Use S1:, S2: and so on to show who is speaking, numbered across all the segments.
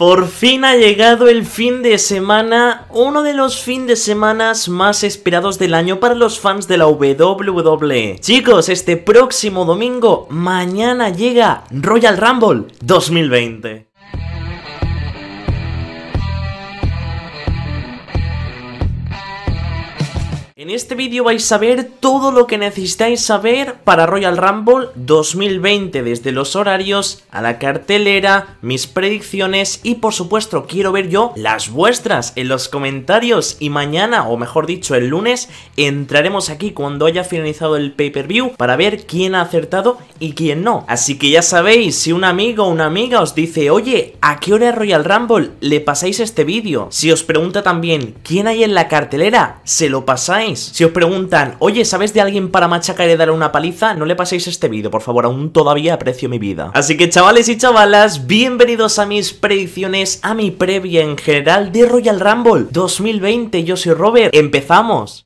S1: Por fin ha llegado el fin de semana, uno de los fin de semanas más esperados del año para los fans de la WWE. Chicos, este próximo domingo, mañana llega Royal Rumble 2020. En este vídeo vais a ver todo lo que necesitáis saber para Royal Rumble 2020, desde los horarios a la cartelera, mis predicciones y por supuesto quiero ver yo las vuestras en los comentarios y mañana, o mejor dicho el lunes, entraremos aquí cuando haya finalizado el pay-per-view para ver quién ha acertado y quién no. Así que ya sabéis, si un amigo o una amiga os dice, oye, ¿a qué hora es Royal Rumble? Le pasáis este vídeo. Si os pregunta también quién hay en la cartelera, se lo pasáis si os preguntan, oye, ¿sabes de alguien para machacar y una paliza? No le paséis este vídeo, por favor, aún todavía aprecio mi vida. Así que chavales y chavalas, bienvenidos a mis predicciones, a mi previa en general de Royal Rumble 2020. Yo soy Robert, empezamos.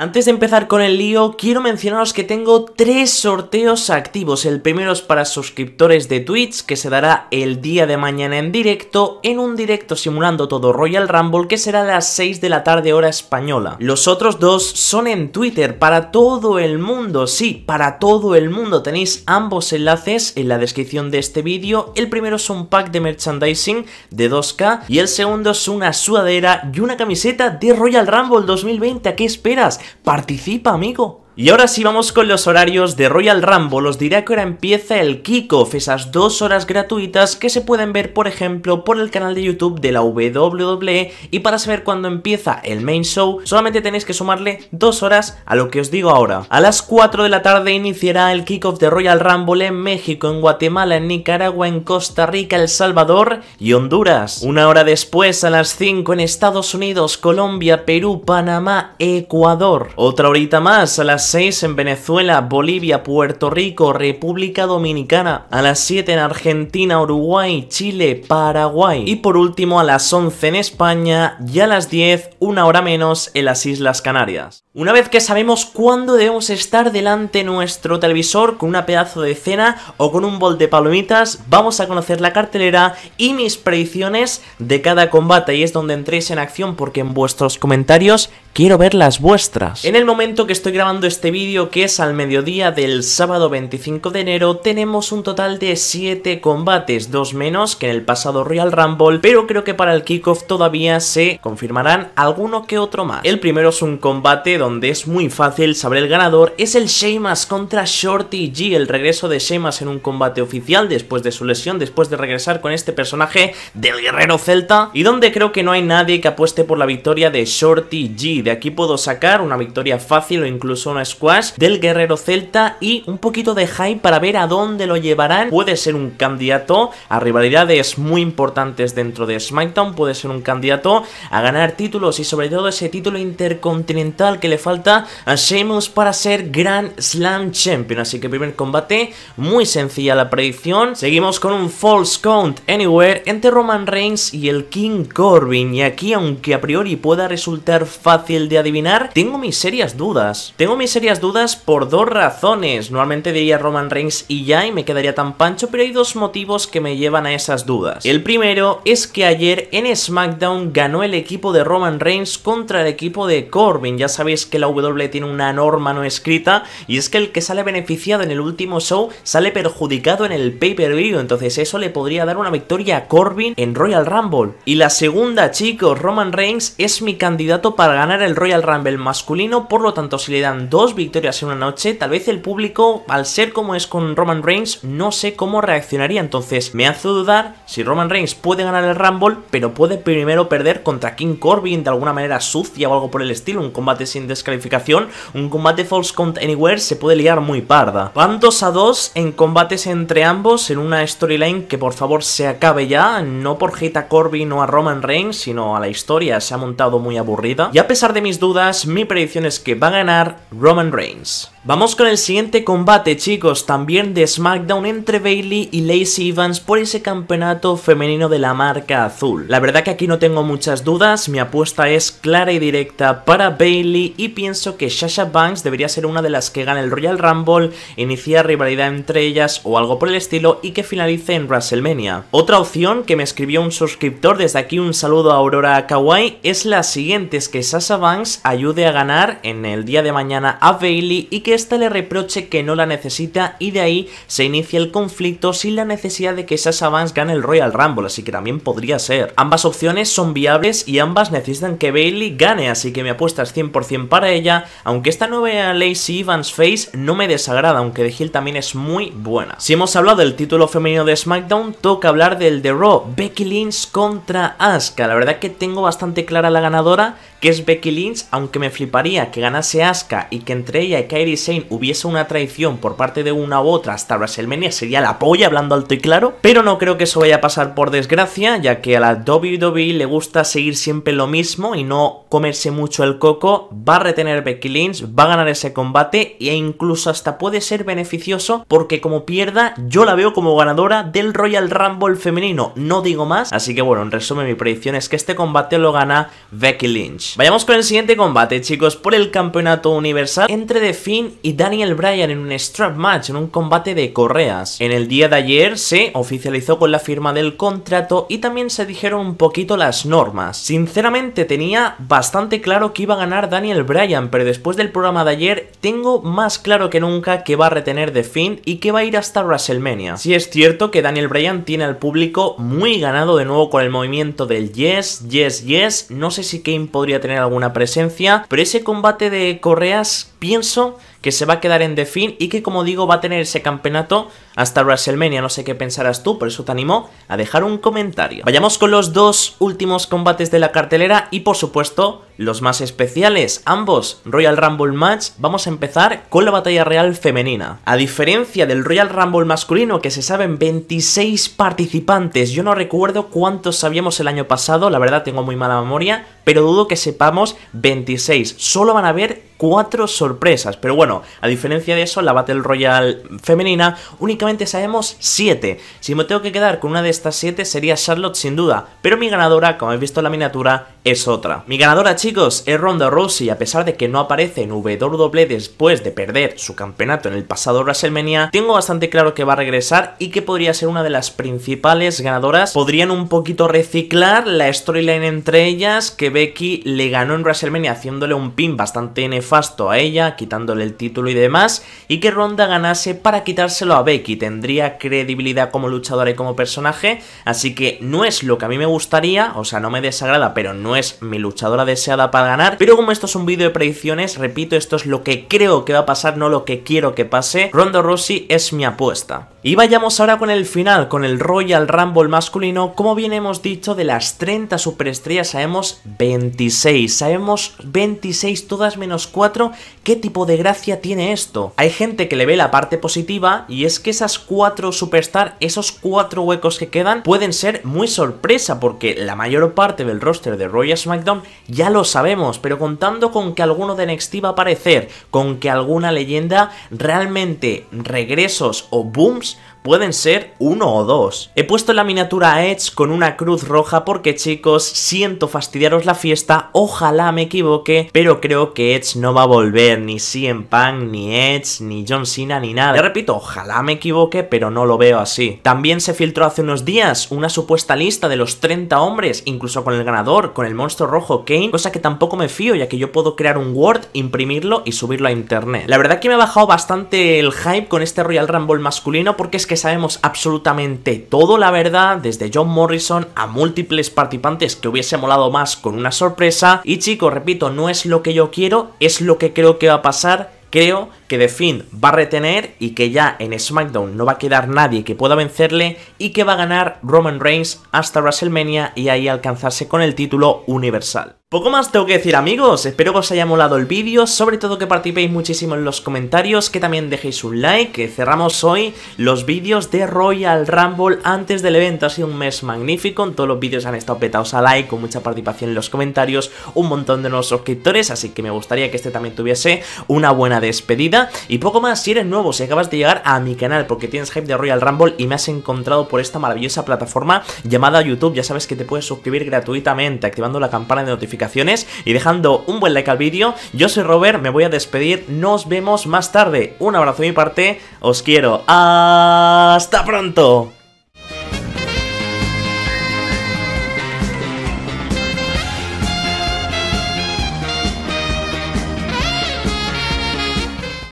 S1: Antes de empezar con el lío, quiero mencionaros que tengo tres sorteos activos. El primero es para suscriptores de Twitch, que se dará el día de mañana en directo, en un directo simulando todo Royal Rumble, que será a las 6 de la tarde hora española. Los otros dos son en Twitter, para todo el mundo, sí, para todo el mundo. Tenéis ambos enlaces en la descripción de este vídeo. El primero es un pack de merchandising de 2K y el segundo es una sudadera y una camiseta de Royal Rumble 2020. ¿A qué esperas? Participa, amigo. Y ahora sí vamos con los horarios de Royal Rumble, os diré que ahora empieza el kickoff, esas dos horas gratuitas que se pueden ver por ejemplo por el canal de YouTube de la WWE y para saber cuándo empieza el main show solamente tenéis que sumarle dos horas a lo que os digo ahora. A las 4 de la tarde iniciará el kickoff de Royal Rumble en México, en Guatemala, en Nicaragua, en Costa Rica, El Salvador y Honduras. Una hora después a las 5 en Estados Unidos, Colombia, Perú, Panamá, Ecuador. Otra horita más a las 6 en Venezuela, Bolivia, Puerto Rico, República Dominicana. A las 7 en Argentina, Uruguay, Chile, Paraguay. Y por último a las 11 en España y a las 10, una hora menos, en las Islas Canarias. Una vez que sabemos cuándo debemos estar delante nuestro televisor con una pedazo de cena o con un bol de palomitas, vamos a conocer la cartelera y mis predicciones de cada combate. Y es donde entréis en acción porque en vuestros comentarios quiero ver las vuestras. En el momento que estoy grabando este este vídeo que es al mediodía del sábado 25 de enero tenemos un total de 7 combates, dos menos que en el pasado Royal Rumble, pero creo que para el kickoff todavía se confirmarán alguno que otro más. El primero es un combate donde es muy fácil saber el ganador, es el Sheamus contra Shorty G, el regreso de Sheamus en un combate oficial después de su lesión, después de regresar con este personaje del guerrero celta y donde creo que no hay nadie que apueste por la victoria de Shorty G. De aquí puedo sacar una victoria fácil o incluso una Squash del Guerrero Celta y un poquito de hype para ver a dónde lo llevarán. Puede ser un candidato a rivalidades muy importantes dentro de SmackDown, puede ser un candidato a ganar títulos y sobre todo ese título intercontinental que le falta a Sheamus para ser Grand Slam Champion. Así que primer combate, muy sencilla la predicción. Seguimos con un False Count Anywhere entre Roman Reigns y el King Corbin. Y aquí, aunque a priori pueda resultar fácil de adivinar, tengo mis serias dudas. Tengo mis dudas por dos razones. Normalmente diría Roman Reigns y ya y me quedaría tan pancho, pero hay dos motivos que me llevan a esas dudas. El primero es que ayer en SmackDown ganó el equipo de Roman Reigns contra el equipo de Corbin. Ya sabéis que la W tiene una norma no escrita y es que el que sale beneficiado en el último show sale perjudicado en el pay-per-view, entonces eso le podría dar una victoria a Corbin en Royal Rumble. Y la segunda, chicos, Roman Reigns es mi candidato para ganar el Royal Rumble masculino, por lo tanto si le dan dos dos victorias en una noche, tal vez el público, al ser como es con Roman Reigns, no sé cómo reaccionaría. Entonces me hace dudar si Roman Reigns puede ganar el Rumble, pero puede primero perder contra King Corbin de alguna manera sucia o algo por el estilo. Un combate sin descalificación, un combate false count anywhere se puede liar muy parda. Van 2 a dos en combates entre ambos, en una storyline que por favor se acabe ya, no por hate Corbin o a Roman Reigns, sino a la historia, se ha montado muy aburrida. Y a pesar de mis dudas, mi predicción es que va a ganar Roman Reigns. Vamos con el siguiente combate chicos, también de SmackDown entre Bailey y Lacey Evans por ese campeonato femenino de la marca azul. La verdad que aquí no tengo muchas dudas, mi apuesta es clara y directa para Bailey y pienso que Sasha Banks debería ser una de las que gane el Royal Rumble, iniciar rivalidad entre ellas o algo por el estilo y que finalice en WrestleMania. Otra opción que me escribió un suscriptor, desde aquí un saludo a Aurora Kawaii es la siguiente, es que Sasha Banks ayude a ganar en el día de mañana a Bailey y que esta le reproche que no la necesita y de ahí se inicia el conflicto sin la necesidad de que Sasha Banks gane el Royal Rumble, así que también podría ser. Ambas opciones son viables y ambas necesitan que Bailey gane, así que mi apuesta es 100% para ella, aunque esta nueva Lacey Evans Face no me desagrada, aunque de Hill también es muy buena. Si hemos hablado del título femenino de SmackDown, toca hablar del de Raw, Becky Lynch contra Asuka. La verdad que tengo bastante clara la ganadora, que es Becky Lynch, aunque me fliparía que ganase Asuka y que entre ella y Kairi hubiese una traición por parte de una u otra hasta WrestleMania sería la polla, hablando alto y claro, pero no creo que eso vaya a pasar por desgracia, ya que a la WWE le gusta seguir siempre lo mismo y no comerse mucho el coco, va a retener Becky Lynch, va a ganar ese combate e incluso hasta puede ser beneficioso porque como pierda yo la veo como ganadora del Royal Rumble femenino, no digo más, así que bueno, en resumen mi predicción es que este combate lo gana Becky Lynch. Vayamos con el siguiente combate chicos, por el campeonato universal entre de Finn y Daniel Bryan en un strap match, en un combate de correas. En el día de ayer se oficializó con la firma del contrato y también se dijeron un poquito las normas. Sinceramente tenía bastante claro que iba a ganar Daniel Bryan, pero después del programa de ayer tengo más claro que nunca que va a retener de Finn y que va a ir hasta WrestleMania. Si es cierto que Daniel Bryan tiene al público muy ganado de nuevo con el movimiento del yes, yes, yes, no sé si Kane podría tener alguna presencia, pero ese combate de correas pienso que se va a quedar en The Fin y que, como digo, va a tener ese campeonato hasta WrestleMania. No sé qué pensarás tú, por eso te animo a dejar un comentario. Vayamos con los dos últimos combates de la cartelera y, por supuesto, los más especiales, ambos Royal Rumble Match, vamos a empezar con la batalla real femenina. A diferencia del Royal Rumble masculino que se saben 26 participantes, yo no recuerdo cuántos sabíamos el año pasado, la verdad tengo muy mala memoria, pero dudo que sepamos 26, solo van a haber 4 sorpresas. Pero bueno, a diferencia de eso, la Battle royal femenina únicamente sabemos 7. Si me tengo que quedar con una de estas 7 sería Charlotte sin duda, pero mi ganadora, como habéis visto en la miniatura, es otra. Mi ganadora, chicos, chicos es Ronda Rousey a pesar de que no aparece en WWE después de perder su campeonato en el pasado WrestleMania, tengo bastante claro que va a regresar y que podría ser una de las principales ganadoras. Podrían un poquito reciclar la storyline entre ellas que Becky le ganó en WrestleMania haciéndole un pin bastante nefasto a ella, quitándole el título y demás, y que Ronda ganase para quitárselo a Becky. Tendría credibilidad como luchadora y como personaje, así que no es lo que a mí me gustaría, o sea, no me desagrada, pero no es mi luchadora deseada para ganar, pero como esto es un vídeo de predicciones, repito, esto es lo que creo que va a pasar, no lo que quiero que pase, Rondo Rossi es mi apuesta. Y vayamos ahora con el final, con el Royal Rumble masculino, como bien hemos dicho, de las 30 superestrellas sabemos 26, sabemos 26 todas menos 4, ¿qué tipo de gracia tiene esto? Hay gente que le ve la parte positiva y es que esas 4 superstar, esos 4 huecos que quedan pueden ser muy sorpresa porque la mayor parte del roster de Royal SmackDown ya lo sabemos, pero contando con que alguno de NXT a aparecer, con que alguna leyenda, realmente regresos o booms pueden ser uno o dos. He puesto la miniatura a Edge con una cruz roja porque chicos, siento fastidiaros la fiesta, ojalá me equivoque, pero creo que Edge no va a volver, ni CM Punk, ni Edge, ni John Cena, ni nada. Ya repito, ojalá me equivoque, pero no lo veo así. También se filtró hace unos días una supuesta lista de los 30 hombres, incluso con el ganador, con el monstruo rojo Kane, cosa que tampoco me fío ya que yo puedo crear un Word, imprimirlo y subirlo a internet. La verdad que me ha bajado bastante el hype con este Royal Rumble masculino porque es que sabemos absolutamente todo la verdad, desde John Morrison a múltiples participantes que hubiese molado más con una sorpresa. Y chicos, repito, no es lo que yo quiero, es lo que creo que va a pasar. Creo que de fin va a retener y que ya en SmackDown no va a quedar nadie que pueda vencerle y que va a ganar Roman Reigns hasta WrestleMania y ahí alcanzarse con el título universal. Poco más tengo que decir amigos, espero que os haya molado el vídeo, sobre todo que participéis muchísimo en los comentarios, que también dejéis un like, que cerramos hoy los vídeos de Royal Rumble antes del evento, ha sido un mes magnífico, en todos los vídeos han estado petados a like, con mucha participación en los comentarios, un montón de nuevos suscriptores, así que me gustaría que este también tuviese una buena despedida, y poco más si eres nuevo, si acabas de llegar a mi canal porque tienes hype de Royal Rumble y me has encontrado por esta maravillosa plataforma llamada YouTube, ya sabes que te puedes suscribir gratuitamente activando la campana de notificaciones y dejando un buen like al vídeo. Yo soy Robert, me voy a despedir, nos vemos más tarde. Un abrazo de mi parte, os quiero. Hasta pronto.